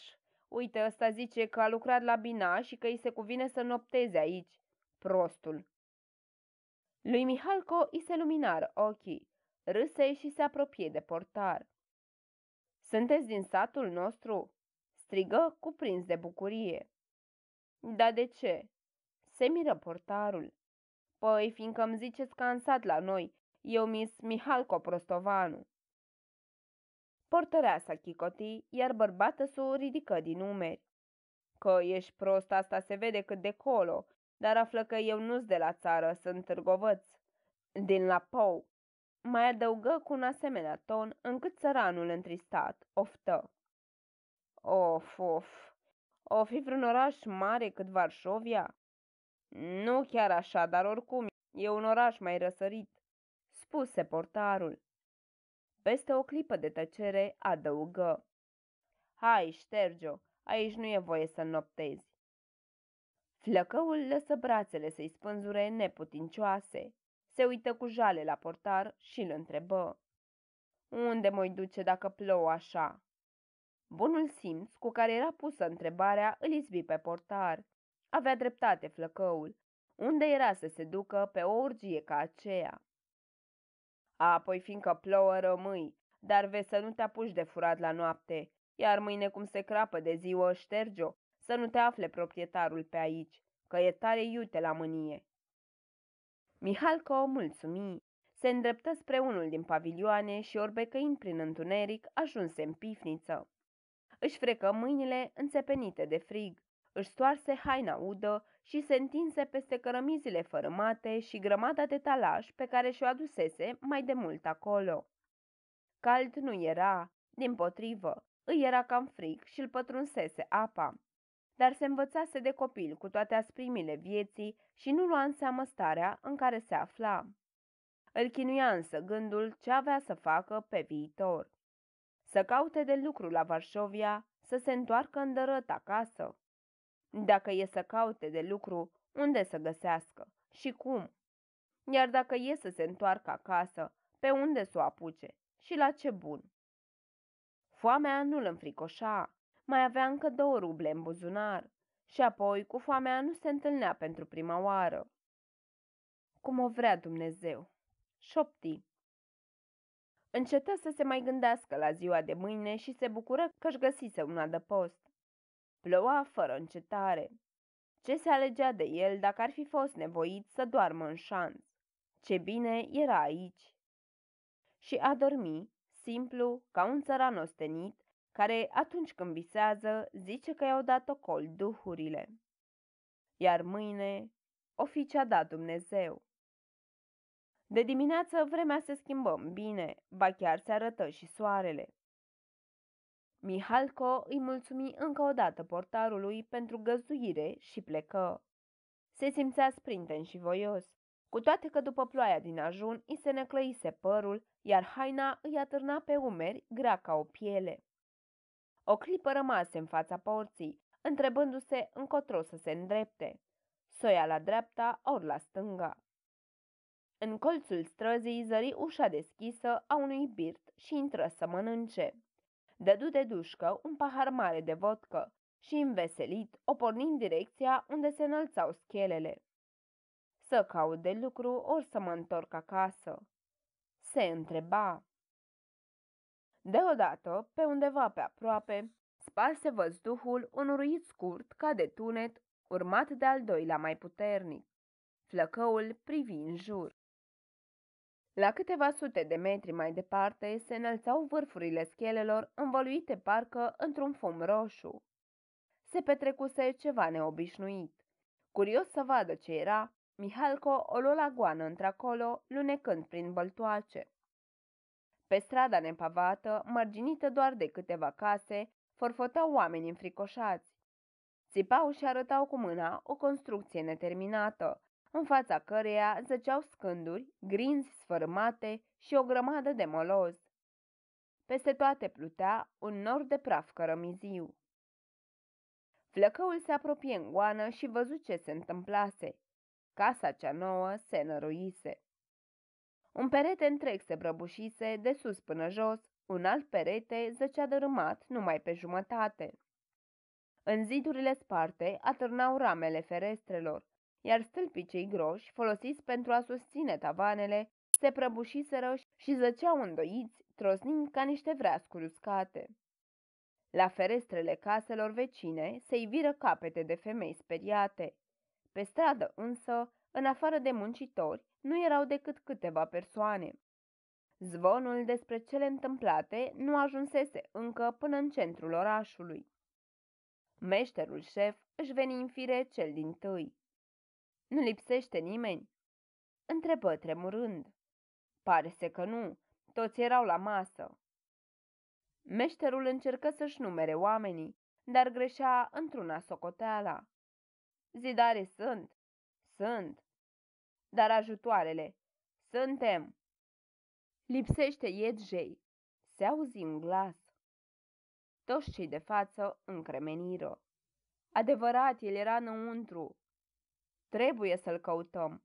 uite, ăsta zice că a lucrat la Bina și că îi se cuvine să nopteze aici. Prostul. Lui Mihalco îi se luminară ochii, râse și se apropie de portar. Sunteți din satul nostru?" strigă cuprins de bucurie. Da de ce?" se miră portarul. Păi, fiindcă îmi ziceți că am sat la noi, eu mis Mihalco Prostovanu." sa chicotii, iar bărbată s-o ridică din umeri. Că ești prost, asta se vede cât de colo, dar află că eu nu-s de la țară, sunt târgovăț. Din la Pou, mai adăugă cu un asemenea ton încât țăranul întristat oftă. Of, of, o fi vreun oraș mare cât Varșovia? Nu chiar așa, dar oricum e un oraș mai răsărit, spuse portarul. Peste o clipă de tăcere adăugă. Hai, șterge aici nu e voie să noptezi. Flăcăul lăsă brațele să-i spânzure neputincioase se uită cu jale la portar și îl întrebă. Unde mă duce dacă plouă așa? Bunul simț cu care era pusă întrebarea îl izbi pe portar. Avea dreptate flăcăul. Unde era să se ducă pe o urgie ca aceea? Apoi, fiindcă plouă, rămâi, dar vezi să nu te apuci de furat la noapte, iar mâine cum se crapă de ziua șterge-o, să nu te afle proprietarul pe aici, că e tare iute la mânie. Mihalco o mulțumi. Se îndreptă spre unul din pavilioane și orbecăind prin întuneric, ajunse în pifniță. Își frecă mâinile înțepenite de frig, își stoarse haina udă și se întinse peste cărămizile fărâmate și grămada de talaș pe care și-o adusese mai de mult acolo. Cald nu era, din potrivă, îi era cam frig și îl pătrunsese apa dar se învățase de copil cu toate asprimile vieții și nu lua în seamă starea în care se afla. Îl chinuia însă gândul ce avea să facă pe viitor. Să caute de lucru la Varșovia, să se întoarcă dărăt acasă. Dacă e să caute de lucru, unde să găsească și cum? Iar dacă e să se întoarcă acasă, pe unde să o apuce și la ce bun? Foamea nu-l înfricoșa, mai avea încă două ruble în buzunar și apoi cu foamea nu se întâlnea pentru prima oară. Cum o vrea Dumnezeu, șopti. Încetă să se mai gândească la ziua de mâine și se bucură că își găsise un adăpost. Ploua fără încetare. Ce se alegea de el dacă ar fi fost nevoit să doarmă în șanț? Ce bine era aici! Și a dormi, simplu, ca un țăran ostenit, care atunci când visează zice că i-au dat ocol duhurile. Iar mâine o fi ce-a dat Dumnezeu. De dimineață vremea se schimbă bine, ba chiar se arătă și soarele. Mihalco îi mulțumi încă o dată portarului pentru găzduire și plecă. Se simțea sprinten și voios, cu toate că după ploaia din ajun îi se neclăise părul, iar haina îi atârna pe umeri grea ca o piele. O clipă rămase în fața porții, întrebându-se încotro să se îndrepte. Soia la dreapta, ori la stânga. În colțul străzii zări ușa deschisă a unui birt și intră să mănânce. Dădu de dușcă un pahar mare de vodcă și, înveselit, o porni în direcția unde se înălțau schelele. Să caut de lucru, ori să mă întorc acasă. Se întreba. Deodată, pe undeva pe aproape, sparse văzduhul un ruit scurt ca de tunet, urmat de al doilea mai puternic. Flăcăul privi în jur. La câteva sute de metri mai departe se înălțau vârfurile schelelor învăluite parcă într-un fum roșu. Se petrecuse ceva neobișnuit. Curios să vadă ce era, Mihalco o luă la goană într-acolo, lunecând prin băltoace. Pe strada nepavată, mărginită doar de câteva case, forfotau oameni înfricoșați. Țipau și arătau cu mâna o construcție neterminată, în fața căreia zăceau scânduri, grinzi sfărâmate și o grămadă de moloz. Peste toate plutea un nor de praf cărămiziu. Flăcăul se apropie în goană și văzu ce se întâmplase. Casa cea nouă se năruise. Un perete întreg se prăbușise de sus până jos, un alt perete zăcea dărâmat numai pe jumătate. În zidurile sparte atârnau ramele ferestrelor, iar stâlpii cei groși, folosiți pentru a susține tavanele, se prăbușiseră și zăceau îndoiți, trosnind ca niște vreascuri uscate. La ferestrele caselor vecine se iviră capete de femei speriate. Pe stradă însă în afară de muncitori, nu erau decât câteva persoane. Zvonul despre cele întâmplate nu ajunsese încă până în centrul orașului. Meșterul șef își veni în fire cel din tâi. Nu lipsește nimeni? Întrebă tremurând. Pare se că nu, toți erau la masă. Meșterul încercă să-și numere oamenii, dar greșea într-una socoteala. Zidare sunt, sunt, dar ajutoarele. Suntem! Lipsește Iedjei. Se auzi un glas. Toți cei de față încremeniră. Adevărat, el era înăuntru. Trebuie să-l căutăm,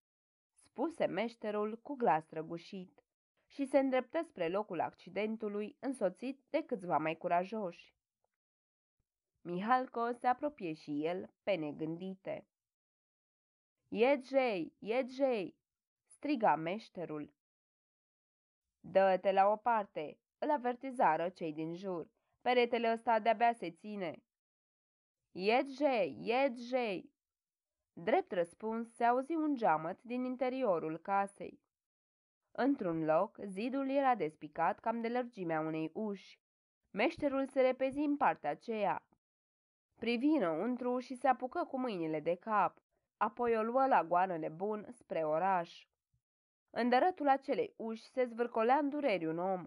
spuse meșterul cu glas răgușit și se îndreptă spre locul accidentului, însoțit de câțiva mai curajoși. Mihalco se apropie și el pe negândite. Iegei, Iegei!" striga meșterul. Dă-te la o parte, îl avertizară cei din jur. Peretele ăsta de-abia se ține. Iegei, Iegei! Drept răspuns se auzi un geamăt din interiorul casei. Într-un loc, zidul era despicat cam de lărgimea unei uși. Meșterul se repezi în partea aceea. Privină întru și se apucă cu mâinile de cap apoi o luă la goană nebun spre oraș. În dărătul acelei uși se zvârcolea în dureri un om.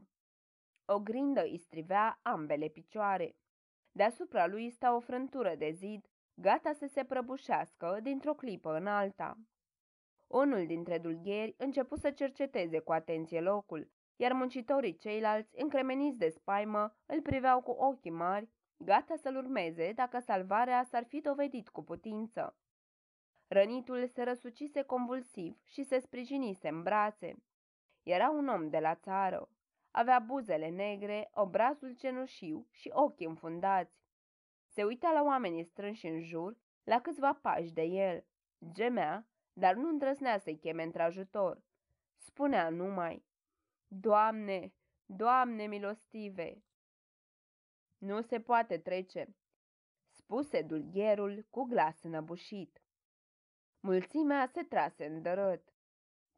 O grindă îi strivea ambele picioare. Deasupra lui sta o frântură de zid, gata să se prăbușească dintr-o clipă în alta. Unul dintre dulgheri începu să cerceteze cu atenție locul, iar muncitorii ceilalți, încremeniți de spaimă, îl priveau cu ochii mari, gata să-l urmeze dacă salvarea s-ar fi dovedit cu putință. Rănitul se răsucise convulsiv și se sprijinise în brațe. Era un om de la țară. Avea buzele negre, obrazul cenușiu și ochii înfundați. Se uita la oamenii strânși în jur, la câțiva pași de el. Gemea, dar nu îndrăznea să-i cheme într-ajutor. Spunea numai, Doamne, Doamne milostive! Nu se poate trece, spuse dulgherul cu glas înăbușit. Mulțimea se trase în dărât.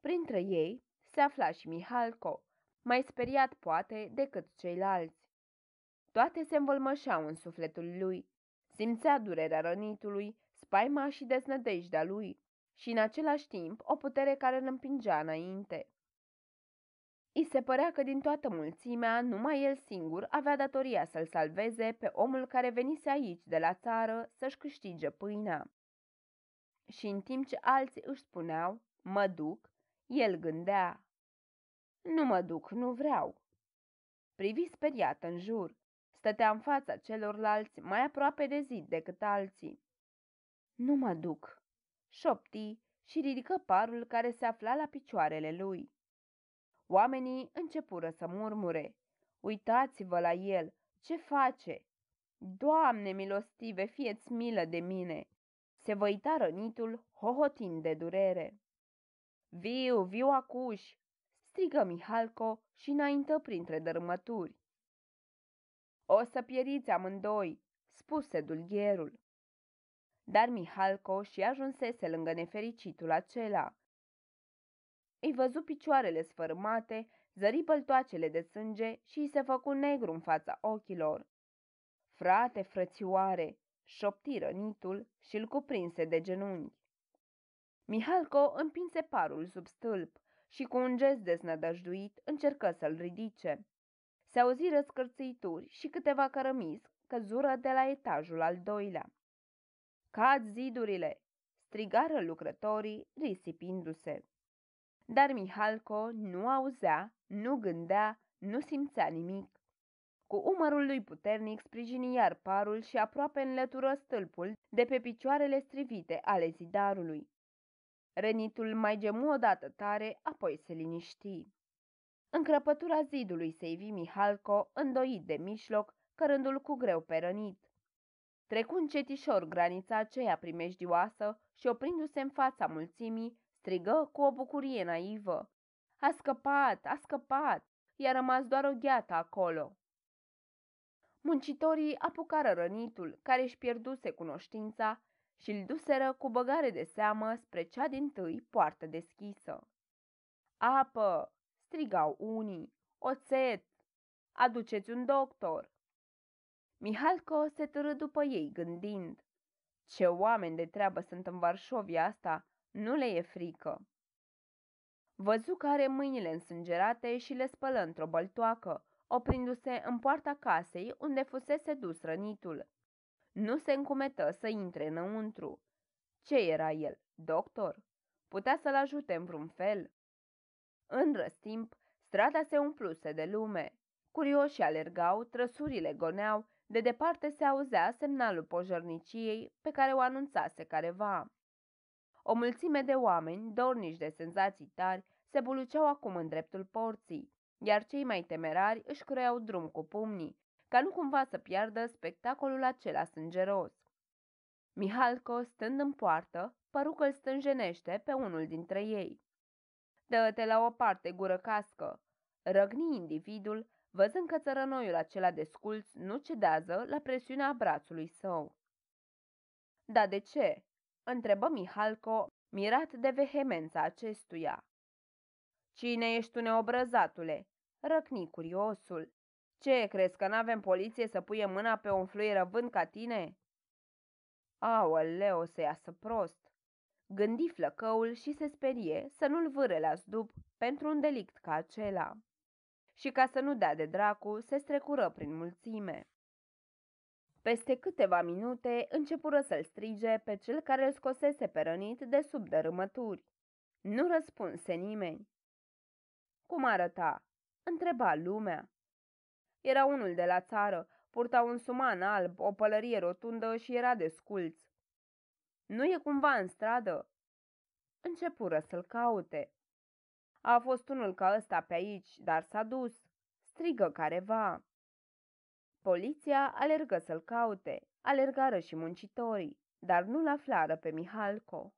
Printre ei se afla și Mihalco, mai speriat poate decât ceilalți. Toate se învălmășeau în sufletul lui. Simțea durerea rănitului, spaima și deznădejdea lui și în același timp o putere care îl împingea înainte. I se părea că din toată mulțimea, numai el singur avea datoria să-l salveze pe omul care venise aici de la țară să-și câștige pâinea și în timp ce alții își spuneau, mă duc, el gândea, nu mă duc, nu vreau. Privi speriat în jur, stătea în fața celorlalți mai aproape de zid decât alții. Nu mă duc, șopti și ridică parul care se afla la picioarele lui. Oamenii începură să murmure. Uitați-vă la el, ce face? Doamne milostive, fieți milă de mine! Se văita rănitul, hohotind de durere. Viu, viu acuși!" strigă Mihalco și înaintă printre dărâmături. O să pieriți amândoi!" spuse dulgherul. Dar Mihalco și ajunsese lângă nefericitul acela. Îi văzu picioarele sfărâmate, zări băltoacele de sânge și îi se făcu negru în fața ochilor. Frate, frățioare, șopti rănitul și îl cuprinse de genunchi. Mihalco împinse parul sub stâlp și cu un gest deznădăjduit încercă să-l ridice. Se auzi răscârțâituri și câteva cărămizi căzură de la etajul al doilea. Cad zidurile!" strigară lucrătorii, risipindu-se. Dar Mihalco nu auzea, nu gândea, nu simțea nimic. Cu umărul lui puternic sprijini iar parul și aproape înlătură stâlpul de pe picioarele strivite ale zidarului. Rănitul mai gemu odată tare, apoi se liniști. În crăpătura zidului se ivi Mihalco, îndoit de mișloc, cărându-l cu greu pe rănit. Trecu cetișor granița aceea primejdioasă și oprindu-se în fața mulțimii, strigă cu o bucurie naivă. A scăpat, a scăpat, i-a rămas doar o gheată acolo. Muncitorii apucară rănitul, care își pierduse cunoștința, și îl duseră cu băgare de seamă spre cea din tâi poartă deschisă. Apă! strigau unii. Oțet! Aduceți un doctor! Mihalco se târâ după ei gândind. Ce oameni de treabă sunt în Varșovia asta, nu le e frică. Văzu că are mâinile însângerate și le spălă într-o băltoacă, oprindu-se în poarta casei unde fusese dus rănitul. Nu se încumetă să intre înăuntru. Ce era el, doctor? Putea să-l ajute în vreun fel? În răstimp, strada se umpluse de lume. Curioși alergau, trăsurile goneau, de departe se auzea semnalul pojărniciei pe care o anunțase careva. O mulțime de oameni, dornici de senzații tari, se buluceau acum în dreptul porții iar cei mai temerari își creau drum cu pumnii, ca nu cumva să piardă spectacolul acela sângeros. Mihalco, stând în poartă, păru că îl stânjenește pe unul dintre ei. Dă-te la o parte, gură cască! Răgni individul, văzând că țărănoiul acela de sculț nu cedează la presiunea brațului său. Da de ce?" întrebă Mihalco, mirat de vehemența acestuia. Cine ești tu neobrăzatule?" răcni curiosul. Ce, crezi că n-avem poliție să pui mâna pe un fluier răvând ca tine?" Aoleo să iasă prost!" Gândi flăcăul și se sperie să nu-l vâre la zdub pentru un delict ca acela. Și ca să nu dea de dracu, se strecură prin mulțime. Peste câteva minute începură să-l strige pe cel care îl scosese pe rănit de sub dărâmături. Nu răspunse nimeni. Cum arăta? Întreba lumea. Era unul de la țară, purta un suman alb, o pălărie rotundă și era de sculț. Nu e cumva în stradă?" Începură să-l caute. A fost unul ca ăsta pe aici, dar s-a dus," strigă careva. Poliția alergă să-l caute, alergară și muncitorii, dar nu-l aflară pe Mihalco.